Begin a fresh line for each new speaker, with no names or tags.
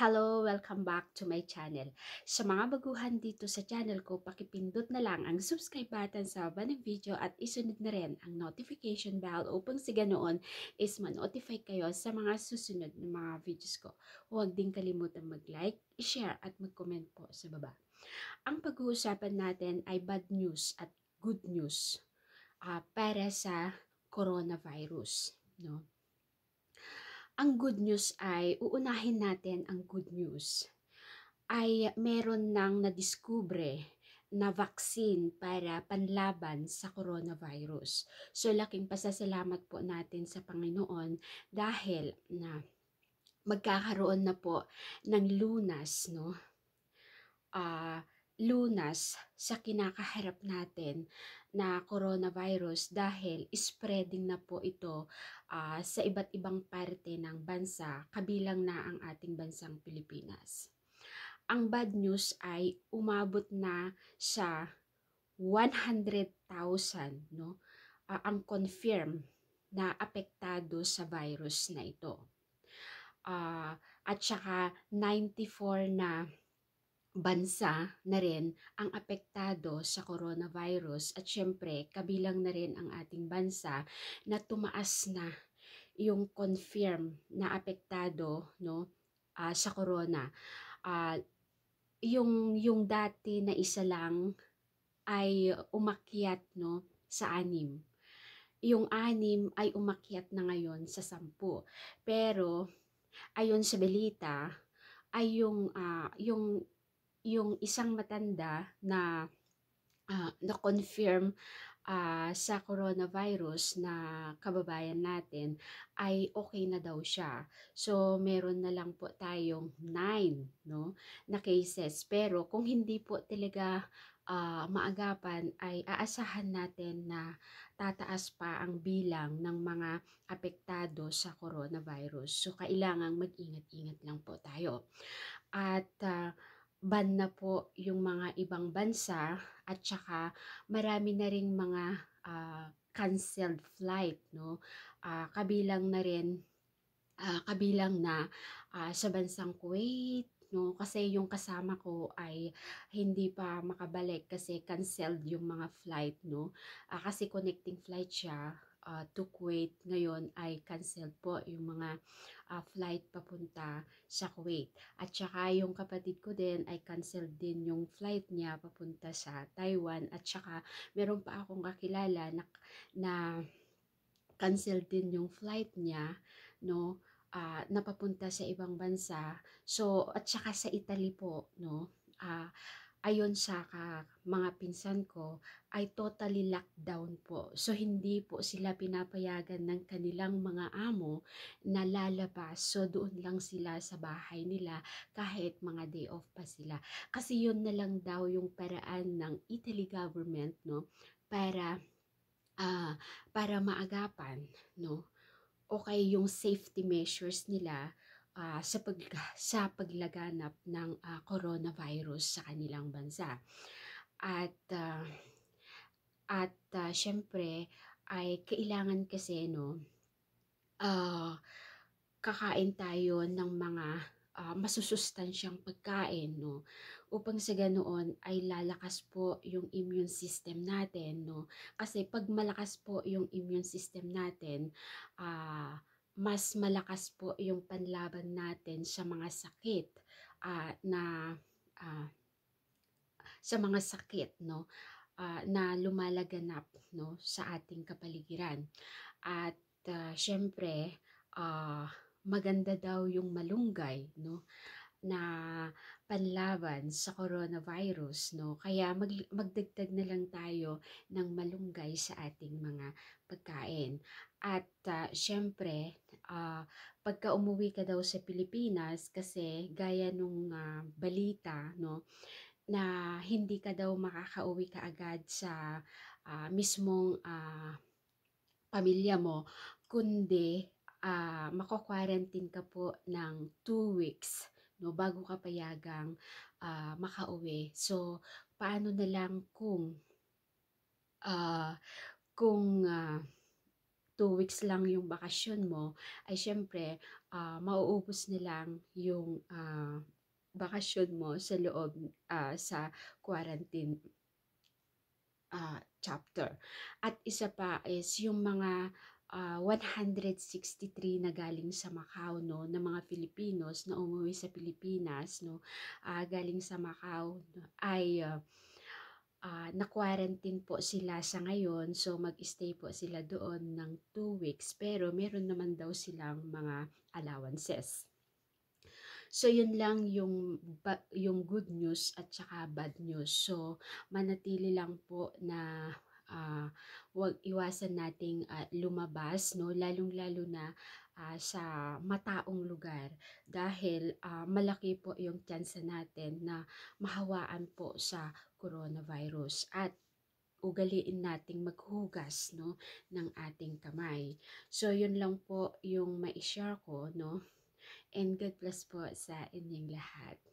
Hello! Welcome back to my channel. Sa mga baguhan dito sa channel ko, pakipindot na lang ang subscribe button sa baba ng video at isunod na rin ang notification bell upang si ganoon is ma-notify kayo sa mga susunod na mga videos ko. Huwag din kalimutan mag-like, i-share at mag-comment po sa baba. Ang pag-uusapan natin ay bad news at good news uh, para sa coronavirus. No? ang good news ay, uunahin natin ang good news, ay meron nang nadiskubre na vaccine para panlaban sa coronavirus. So laking pasasalamat po natin sa Panginoon dahil na magkakaroon na po ng lunas, no? Ah, uh, lunas sa kinakaharap natin na coronavirus dahil spreading na po ito uh, sa iba't ibang parte ng bansa kabilang na ang ating bansang Pilipinas. Ang bad news ay umabot na sa 100,000 no uh, ang confirm na apektado sa virus na ito. Uh, at saka 94 na bansa na rin ang apektado sa coronavirus at syempre kabilang na rin ang ating bansa na tumaas na yung confirm na apektado no uh, sa corona uh, yung yung dati na isa lang ay umakyat no sa anim yung anim ay umakyat na ngayon sa sampu pero ayon sa belita ay yung uh, yung yung isang matanda na uh, na-confirm uh, sa coronavirus na kababayan natin ay okay na daw siya. So meron na lang po tayong 9 no na cases pero kung hindi po talaga uh, maagapan ay aasahan natin na tataas pa ang bilang ng mga apektado sa coronavirus. So kailangang mag-ingat-ingat lang po tayo. At uh, ban na po yung mga ibang bansa at saka marami na ring mga uh, canceled flight no uh, kabilang na rin uh, kabilang na uh, sa bansang Kuwait no kasi yung kasama ko ay hindi pa makabalik kasi canceled yung mga flight no uh, kasi connecting flight siya uh, to Kuwait ngayon ay canceled po yung mga uh, flight papunta sa Kuwait. At saka yung kapatid ko din ay canceled din yung flight niya papunta sa Taiwan. At saka meron pa akong kakilala na, na cancel din yung flight niya, no? Uh, napapunta sa ibang bansa. So, at saka sa Italy po, no? Ah, uh, ayon sa ka, mga pinsan ko, ay totally lockdown po. So, hindi po sila pinapayagan ng kanilang mga amo na lalabas. So, doon lang sila sa bahay nila kahit mga day off pa sila. Kasi yun na lang daw yung paraan ng Italy government, no? Para, uh, para maagapan, no? Okay, yung safety measures nila uh, sa, pag, sa paglaganap ng uh, coronavirus sa kanilang bansa. At, uh, at uh, syempre, ay kailangan kasi, no, uh, kakain tayo ng mga uh, masusustansyang pagkain, no? Upang sa ganoon ay lalakas po yung immune system natin, no? Kasi pag malakas po yung immune system natin, ah, uh, mas malakas po yung panlaban natin sa mga sakit uh, na uh, sa mga sakit no uh, na lumalaganap no sa ating kapaligiran at uh, syempre uh, maganda daw yung malunggay no na panlaban sa coronavirus no kaya mag, magdagdag na lang tayo ng malunggay sa ating mga pagkain at uh, syempre uh, pagka umuwi ka daw sa Pilipinas kasi gaya nung uh, balita no na hindi ka daw makakauwi ka agad sa uh, mismong uh, pamilya mo kundi uh, mako-quarantine ka po ng 2 weeks no, bago ka payagang uh, makauwi. So, paano na lang kung uh, kung uh, two weeks lang yung bakasyon mo, ay syempre, uh, mauubos na lang yung uh, bakasyon mo sa loob uh, sa quarantine uh, chapter. At isa pa is yung mga uh, ah, 163 na galing sa Macau no ng mga Filipinos na umuwi sa Pilipinas no uh, galing sa Macau no, ay uh, uh, na-quarantine po sila sa ngayon so mag-stay po sila doon ng 2 weeks pero meron naman daw silang mga allowances. So yun lang yung yung good news at saka bad news. So manatili lang po na uh, ah, wag iwasan nating uh, lumabas no lalong-lalo na uh, sa mataong lugar dahil uh, malaki po yung tsansa natin na mahawaan po sa coronavirus at ugaliin nating maghugas no ng ating kamay. So yun lang po yung mai-share ko no. And God bless po sa inyong lahat.